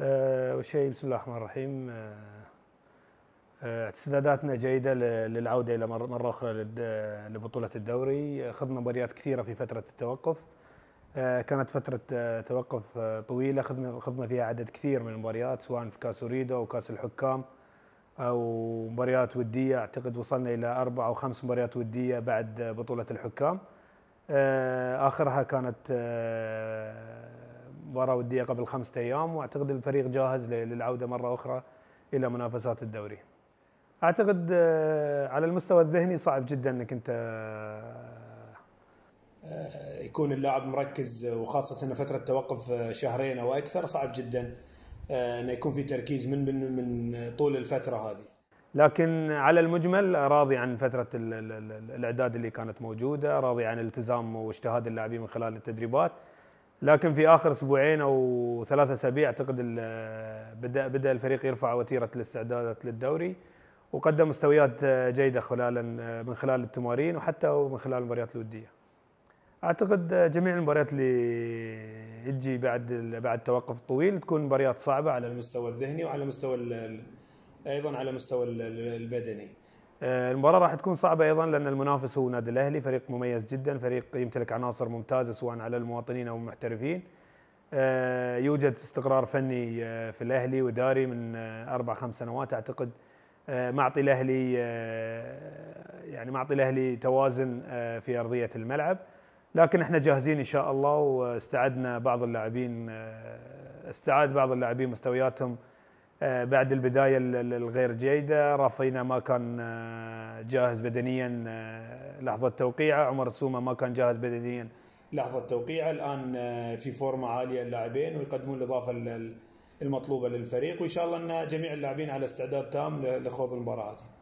أه والشيء بسم الله الرحمن الرحيم آه، آه، استعداداتنا جيده للعوده الى مره اخرى لبطوله الدوري خضنا مباريات كثيره في فتره التوقف آه، كانت فتره توقف طويله خضنا خضنا فيها عدد كثير من المباريات سواء في كاس اوريدو او كاس الحكام او مباريات وديه اعتقد وصلنا الى اربع او خمس مباريات وديه بعد بطوله الحكام اخرها كانت مباراه وديه قبل خمسة ايام واعتقد الفريق جاهز للعوده مره اخرى الى منافسات الدوري. اعتقد آه، على المستوى الذهني صعب جدا انك انت آه، يكون اللاعب مركز وخاصه ان فتره توقف آه، شهرين او اكثر صعب جدا انه يكون في تركيز من من من طول الفتره هذه. لكن على المجمل راضي عن فتره الاعداد اللي كانت موجوده، راضي عن الالتزام واجتهاد اللاعبين من خلال التدريبات. لكن في اخر اسبوعين او ثلاثة اسابيع اعتقد بدا بدا الفريق يرفع وتيره الاستعدادات للدوري وقدم مستويات جيده خلال من خلال التمارين وحتى من خلال المباريات الوديه. اعتقد جميع المباريات اللي تجي بعد بعد توقف طويل تكون مباريات صعبه على المستوى الذهني وعلى مستوى ايضا على المستوى البدني. آه، المباراه راح تكون صعبه ايضا لان المنافس هو النادي الاهلي فريق مميز جدا فريق يمتلك عناصر ممتازه سواء على المواطنين او المحترفين آه، يوجد استقرار فني آه، في الاهلي واداري من اربع خمس سنوات اعتقد معطي الاهلي يعني معطي الاهلي توازن في ارضيه الملعب لكن احنا جاهزين ان شاء الله واستعدنا بعض اللاعبين استعاد بعض اللاعبين مستوياتهم آه، بعد البدايه الغير جيده رافينا ما كان آه، جاهز بدنيا آه، لحظه توقيعه عمر سومة ما كان جاهز بدنيا لحظه توقيعه الان في فورمه عاليه اللاعبين ويقدمون الاضافه المطلوبه للفريق وان شاء الله ان جميع اللاعبين على استعداد تام لخوض المباراه هذه